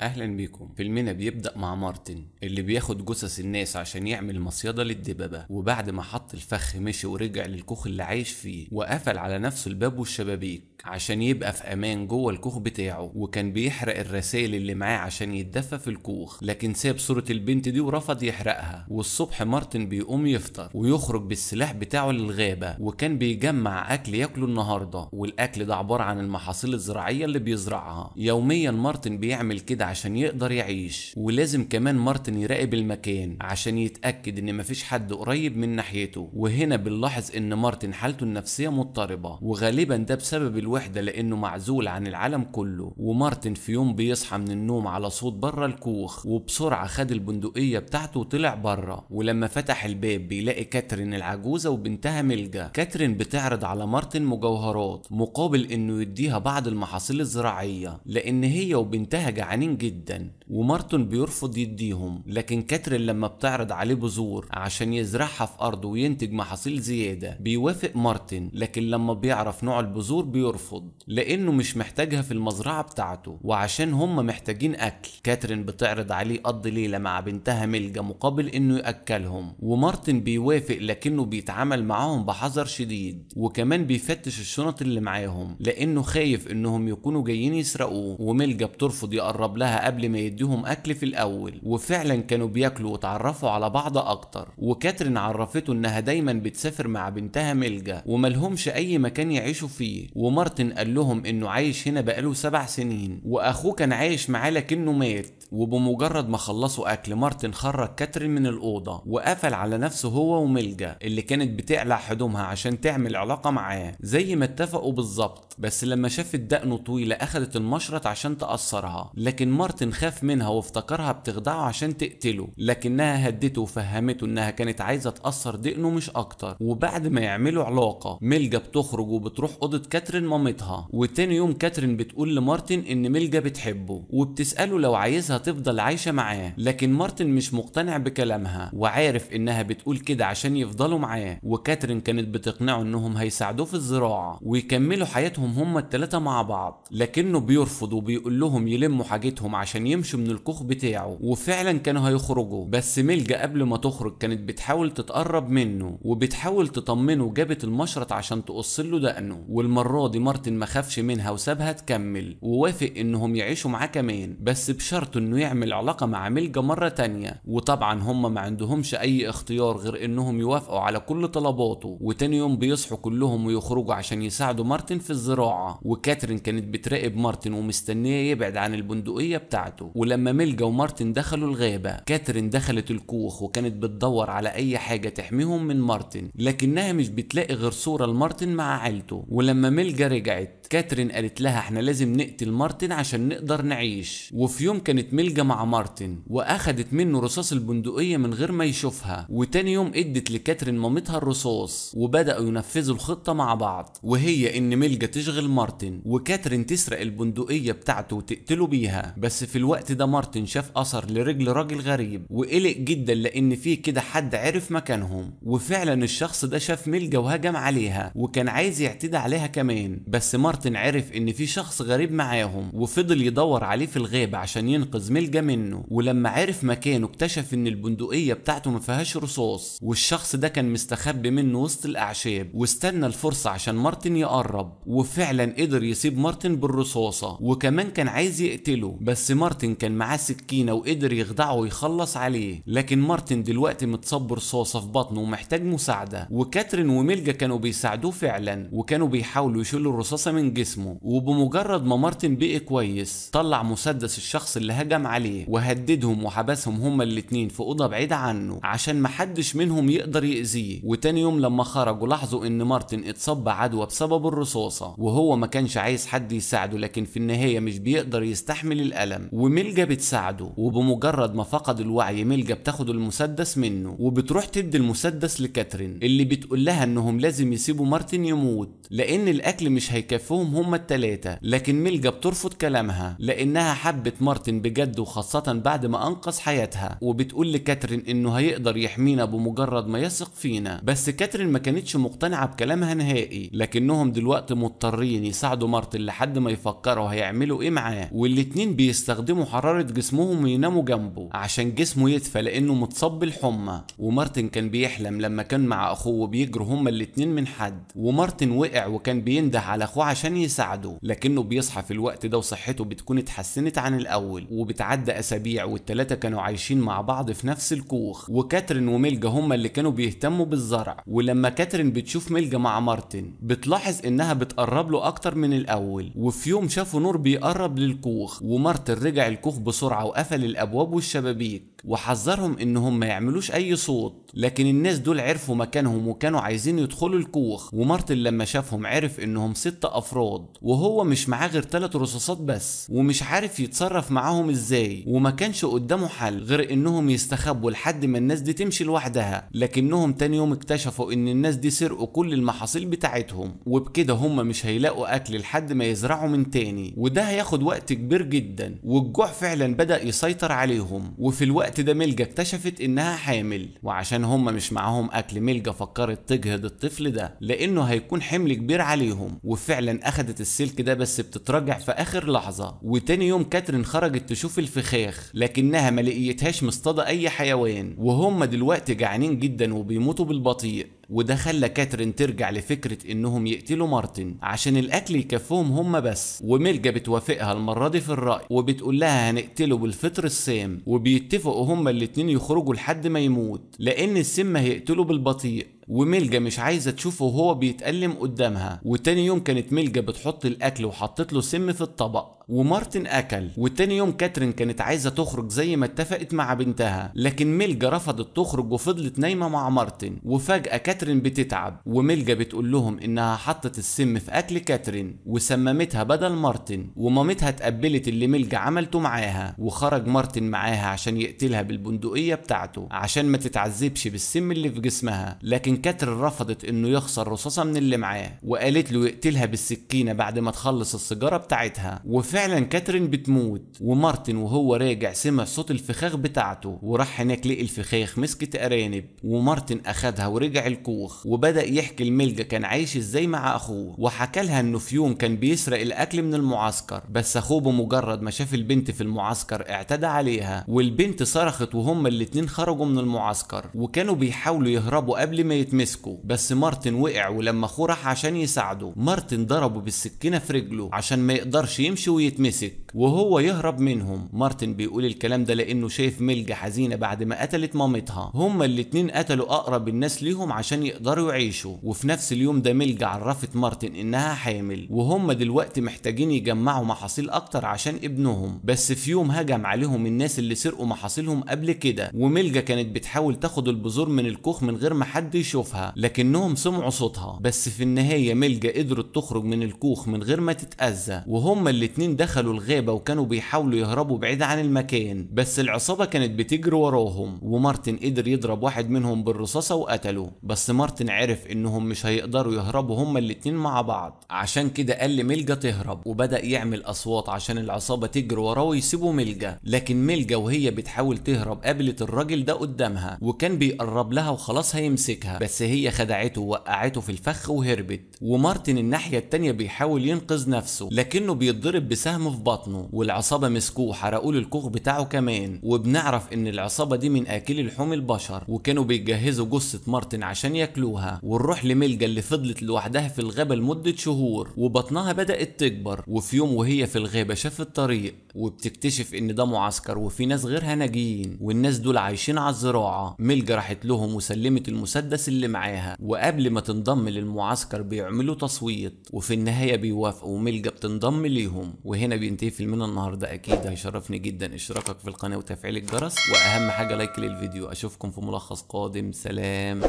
اهلا بيكم فيلمنا بيبدا مع مارتن اللي بياخد جثث الناس عشان يعمل مصيده للدببه وبعد ما حط الفخ مشي ورجع للكوخ اللي عايش فيه وقفل على نفسه الباب والشبابيك عشان يبقى في امان جوه الكوخ بتاعه وكان بيحرق الرسائل اللي معاه عشان يتدفى في الكوخ لكن ساب صوره البنت دي ورفض يحرقها والصبح مارتن بيقوم يفطر ويخرج بالسلاح بتاعه للغابه وكان بيجمع اكل ياكله النهارده والاكل ده عباره عن المحاصيل الزراعيه اللي بيزرعها يوميا مارتن بيعمل كده عشان يقدر يعيش ولازم كمان مارتن يراقب المكان عشان يتاكد ان مفيش حد قريب من ناحيته وهنا بنلاحظ ان مارتن حالته النفسيه مضطربه وغالبا ده بسبب الوحده لانه معزول عن العالم كله ومارتن في يوم بيصحى من النوم على صوت بره الكوخ وبسرعه خد البندقيه بتاعته وطلع بره ولما فتح الباب بيلاقي كاترين العجوزه وبنتها ملجا كاترين بتعرض على مارتن مجوهرات مقابل انه يديها بعض المحاصيل الزراعيه لان هي وبنتها جعانين جدا ومارتن بيرفض يديهم لكن كاترين لما بتعرض عليه بذور عشان يزرعها في أرضه وينتج محاصيل زيادة بيوافق مارتن لكن لما بيعرف نوع البذور بيرفض لأنه مش محتاجها في المزرعة بتاعته وعشان هم محتاجين أكل كاترين بتعرض عليه يقضي ليلة مع بنتها ميلجا مقابل إنه يأكلهم ومارتن بيوافق لكنه بيتعامل معاهم بحذر شديد وكمان بيفتش الشنط اللي معاهم لأنه خايف إنهم يكونوا جايين يسرقوه وميلجا بترفض يقرب لها لها قبل ما يديهم اكل في الاول وفعلا كانوا بياكلوا واتعرفوا على بعض اكتر وكاترين عرفته انها دايما بتسافر مع بنتها ملجا وملهمش اي مكان يعيشوا فيه ومارتن قال لهم انه عايش هنا بقاله سبع سنين واخوه كان عايش معاه لكنه مات وبمجرد ما خلصوا اكل مارتن خرج كاترين من الاوضه وقفل على نفسه هو وملجا اللي كانت بتقلع حدومها عشان تعمل علاقه معاه زي ما اتفقوا بالظبط بس لما شافت دقنه طويله اخذت المشرط عشان تاثرها لكن مارتن خاف منها وافتكرها بتخدعه عشان تقتله لكنها هدته وفهمته انها كانت عايزه تاثر دقنه مش اكتر وبعد ما يعملوا علاقه ملجا بتخرج وبتروح اوضه كاترين مامتها وتاني يوم كاترين بتقول لمارتن ان ملجا بتحبه وبتساله لو عايزها تفضل عايشه معاه لكن مارتن مش مقتنع بكلامها وعارف انها بتقول كده عشان يفضلوا معاه وكاترين كانت بتقنعه انهم هيساعدوه في الزراعه ويكملوا حياتهم هما التلاته مع بعض لكنه بيرفض وبيقول لهم يلموا حاجتهم عليهم عشان يمشوا من الكوخ بتاعه وفعلا كانوا هيخرجوا بس ملجا قبل ما تخرج كانت بتحاول تتقرب منه وبتحاول تطمنه جابت المشرط عشان تقص له دقنه والمره دي مارتن ما خافش منها وسابها تكمل ووافق انهم يعيشوا معاه كمان بس بشرط انه يعمل علاقه مع ملجا مره تانية وطبعا هم ما عندهمش اي اختيار غير انهم يوافقوا على كل طلباته وتاني يوم بيصحوا كلهم ويخرجوا عشان يساعدوا مارتن في الزراعه وكاترين كانت بتراقب مارتن ومستنيه يبعد عن البندقيه الشخصية بتاعته ولما ملجا ومارتن دخلوا الغابة كاترين دخلت الكوخ وكانت بتدور على أي حاجة تحميهم من مارتن لكنها مش بتلاقي غير صورة لمارتن مع عيلته ولما ملجا رجعت كاترين قالت لها احنا لازم نقتل مارتن عشان نقدر نعيش وفي يوم كانت ملجا مع مارتن واخدت منه رصاص البندقية من غير ما يشوفها وتاني يوم ادت لكاترين مامتها الرصاص وبدأوا ينفذوا الخطة مع بعض وهي ان ملجا تشغل مارتن وكاترين تسرق البندقية بتاعته وتقتله بيها بس في الوقت ده مارتن شاف اثر لرجل راجل غريب وقلق جدا لان في كده حد عرف مكانهم وفعلا الشخص ده شاف ملجا وهجم عليها وكان عايز يعتدي عليها كمان بس مارتن عرف ان في شخص غريب معاهم وفضل يدور عليه في الغابه عشان ينقذ ملجا منه ولما عرف مكانه اكتشف ان البندقيه بتاعته ما فيهاش رصاص والشخص ده كان مستخبي منه وسط الاعشاب واستنى الفرصه عشان مارتن يقرب وفعلا قدر يسيب مارتن بالرصاصه وكمان كان عايز يقتله بس مارتن كان معاه سكينه وقدر يخدعه ويخلص عليه لكن مارتن دلوقتي متصب رصاصه في بطنه ومحتاج مساعده وكاترين وميلجا كانوا بيساعدوه فعلا وكانوا بيحاولوا يشيلوا الرصاصه من جسمه وبمجرد ما مارتن بقي كويس طلع مسدس الشخص اللي هجم عليه وهددهم وحبسهم هما الاتنين في اوضه بعيده عنه عشان محدش منهم يقدر يأذيه وتاني يوم لما خرجوا لاحظوا ان مارتن اتصب بعدوى بسبب الرصاصه وهو ما كانش عايز حد يساعده لكن في النهايه مش بيقدر يستحمل الأذى الألم وملجا بتساعده وبمجرد ما فقد الوعي ملجا بتاخد المسدس منه وبتروح تدي المسدس لكاترين اللي بتقول لها انهم لازم يسيبوا مارتن يموت لان الاكل مش هيكفيهم هما التلاتة لكن ملجا بترفض كلامها لانها حبت مارتن بجد وخاصة بعد ما انقذ حياتها وبتقول لكاترين انه هيقدر يحمينا بمجرد ما يثق فينا بس كاترين ما كانتش مقتنعة بكلامها نهائي لكنهم دلوقتي مضطرين يساعدوا مارتن لحد ما يفكروا هيعملوا ايه معاه والاتنين بي بيستخدموا حرارة جسمهم ويناموا جنبه عشان جسمه يدفى لأنه متصاب بالحمى ومارتن كان بيحلم لما كان مع أخوه بيجروا هما الاتنين من حد ومارتن وقع وكان بينده على أخوه عشان يساعده لكنه بيصحى في الوقت ده وصحته بتكون اتحسنت عن الأول وبتعدى أسابيع والتلاتة كانوا عايشين مع بعض في نفس الكوخ وكاترين وميلجا هما اللي كانوا بيهتموا بالزرع ولما كاترين بتشوف ميلجا مع مارتن بتلاحظ إنها بتقرب له أكتر من الأول وفي يوم شافوا نور بيقرب للكوخ ومارتن مارتن رجع الكوخ بسرعة وقفل الأبواب والشبابيك وحذرهم انهم ما يعملوش اي صوت لكن الناس دول عرفوا مكانهم وكانوا عايزين يدخلوا الكوخ ومارتن لما شافهم عرف انهم ستة افراد وهو مش معاه غير ثلاث رصاصات بس ومش عارف يتصرف معاهم ازاي وما كانش قدامه حل غير انهم يستخبوا لحد ما الناس دي تمشي لوحدها لكنهم تاني يوم اكتشفوا ان الناس دي سرقوا كل المحاصيل بتاعتهم وبكده هم مش هيلاقوا اكل لحد ما يزرعوا من تاني وده هياخد وقت كبير جدا والجوع فعلا بدأ يسيطر عليهم وفي الوقت الوقت ده ملجا اكتشفت انها حامل وعشان هما مش معاهم اكل ملجا فكرت تجهض الطفل ده لانه هيكون حمل كبير عليهم وفعلا اخدت السلك ده بس بتتراجع في اخر لحظه وتاني يوم كاترين خرجت تشوف الفخاخ لكنها ما لقيتهاش مصطاده اي حيوان وهم دلوقتي جعانين جدا وبيموتوا بالبطيء وده خلى كاترين ترجع لفكرة انهم يقتلوا مارتن عشان الاكل يكفوهم هم بس وميلجا بتوافقها المرة دي في الرأي وبتقول لها هنقتله بالفطر السام وبيتفقوا هما الاتنين يخرجوا لحد ما يموت لان السم هيقتله بالبطيء وملجا مش عايزه تشوفه وهو بيتألم قدامها وتاني يوم كانت ملجا بتحط الاكل وحطت له سم في الطبق ومارتن اكل وتاني يوم كاترين كانت عايزه تخرج زي ما اتفقت مع بنتها لكن ملجا رفضت تخرج وفضلت نايمه مع مارتن وفجاه كاترين بتتعب وملجا بتقول لهم انها حطت السم في اكل كاترين وسممتها بدل مارتن ومامتها اتقبلت اللي ملجا عملته معاها وخرج مارتن معاها عشان يقتلها بالبندقيه بتاعته عشان ما تتعذبش بالسم اللي في جسمها لكن كاترين رفضت انه يخسر رصاصه من اللي معاه وقالت له يقتلها بالسكينه بعد ما تخلص السيجاره بتاعتها وفعلا كاترين بتموت ومارتن وهو راجع سمع صوت الفخاخ بتاعته وراح هناك لقي الفخاخ مسكت ارانب ومارتن اخدها ورجع الكوخ وبدا يحكي الملجا كان عايش ازاي مع اخوه وحكى لها انه في يوم كان بيسرق الاكل من المعسكر بس اخوه بمجرد ما شاف البنت في المعسكر اعتدى عليها والبنت صرخت وهما الاتنين خرجوا من المعسكر وكانوا بيحاولوا يهربوا قبل ما اتمسكوا بس مارتن وقع ولما اخوه راح عشان يساعده مارتن ضربه بالسكينه في رجله عشان ما يقدرش يمشي ويتمسك وهو يهرب منهم مارتن بيقول الكلام ده لانه شايف ملجا حزينه بعد ما قتلت مامتها هما الاتنين قتلوا اقرب الناس ليهم عشان يقدروا يعيشوا وفي نفس اليوم ده ملجا عرفت مارتن انها حامل وهم دلوقتي محتاجين يجمعوا محاصيل اكتر عشان ابنهم بس في يوم هجم عليهم الناس اللي سرقوا محاصيلهم قبل كده وملجا كانت بتحاول تاخد البذور من الكوخ من غير ما حد يشوفها لكنهم سمعوا صوتها بس في النهاية ملجا قدرت تخرج من الكوخ من غير ما تتأذى وهما الاتنين دخلوا الغابة وكانوا بيحاولوا يهربوا بعيد عن المكان بس العصابة كانت بتجري وراهم ومارتن قدر يضرب واحد منهم بالرصاصة وقتله بس مارتن عرف انهم مش هيقدروا يهربوا هما الاتنين مع بعض عشان كده قال لملجا تهرب وبدأ يعمل أصوات عشان العصابة تجري وراه ويسيبوا ملجا لكن ملجا وهي بتحاول تهرب قابلت الراجل ده قدامها وكان بيقرب لها وخلاص هيمسكها بس هي خدعته ووقعته في الفخ وهربت ومارتن الناحية التانية بيحاول ينقذ نفسه لكنه بيتضرب بسهم في بطنه والعصابة مسكوه حرقوا له الكوخ بتاعه كمان وبنعرف ان العصابة دي من اكل لحوم البشر وكانوا بيجهزوا جثة مارتن عشان ياكلوها ونروح لملجا اللي فضلت لوحدها في الغابة لمدة شهور وبطنها بدأت تكبر وفي يوم وهي في الغابة شافت الطريق وبتكتشف ان ده معسكر وفي ناس غيرها ناجيين والناس دول عايشين على الزراعة ملجا راحت لهم وسلمت المسدس اللي معاها وقبل ما تنضم للمعسكر بيعملوا تصويت وفي النهايه بيوافقوا وملجا بتنضم ليهم وهنا بينتهي فيلمنا النهارده اكيد هيشرفني جدا اشتراكك في القناه وتفعيل الجرس واهم حاجه لايك للفيديو اشوفكم في ملخص قادم سلام